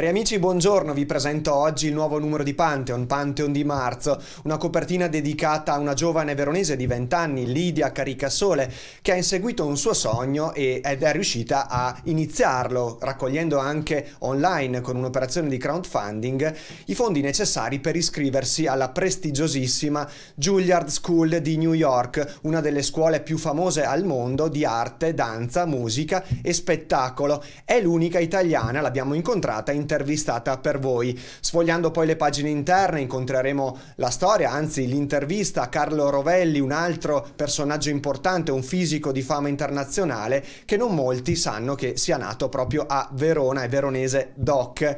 Cari amici, buongiorno, vi presento oggi il nuovo numero di Pantheon, Pantheon di marzo, una copertina dedicata a una giovane veronese di 20 anni, Lidia Caricasole, che ha inseguito un suo sogno ed è riuscita a iniziarlo, raccogliendo anche online con un'operazione di crowdfunding i fondi necessari per iscriversi alla prestigiosissima Juilliard School di New York, una delle scuole più famose al mondo di arte, danza, musica e spettacolo. È l'unica italiana, l'abbiamo incontrata in intervistata per voi. Sfogliando poi le pagine interne incontreremo la storia, anzi l'intervista a Carlo Rovelli, un altro personaggio importante, un fisico di fama internazionale che non molti sanno che sia nato proprio a Verona, è veronese doc.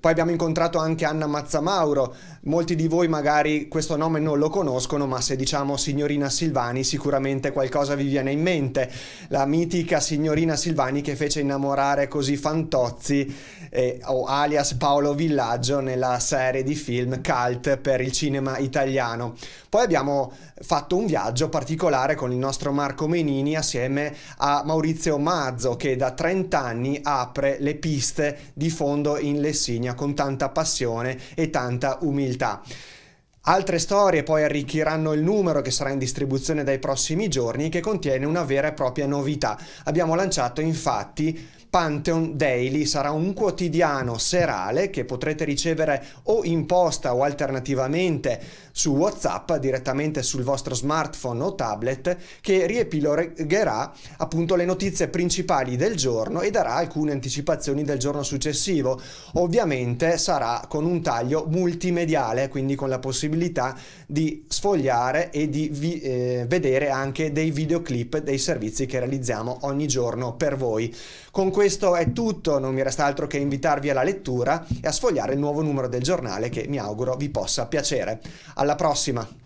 Poi abbiamo incontrato anche Anna Mazzamauro, molti di voi magari questo nome non lo conoscono, ma se diciamo signorina Silvani sicuramente qualcosa vi viene in mente, la mitica signorina Silvani che fece innamorare così Fantozzi eh, o alias Paolo Villaggio nella serie di film Cult per il cinema italiano. Poi abbiamo fatto un viaggio particolare con il nostro Marco Menini assieme a Maurizio Mazzo che da 30 anni apre le piste di fondo in Lessigna insegna con tanta passione e tanta umiltà. Altre storie poi arricchiranno il numero che sarà in distribuzione dai prossimi giorni e che contiene una vera e propria novità. Abbiamo lanciato infatti Pantheon Daily sarà un quotidiano serale che potrete ricevere o in posta o alternativamente su WhatsApp direttamente sul vostro smartphone o tablet che riepilogherà appunto le notizie principali del giorno e darà alcune anticipazioni del giorno successivo. Ovviamente sarà con un taglio multimediale, quindi con la possibilità possibilità di sfogliare e di vi, eh, vedere anche dei videoclip dei servizi che realizziamo ogni giorno per voi. Con questo è tutto, non mi resta altro che invitarvi alla lettura e a sfogliare il nuovo numero del giornale che mi auguro vi possa piacere. Alla prossima!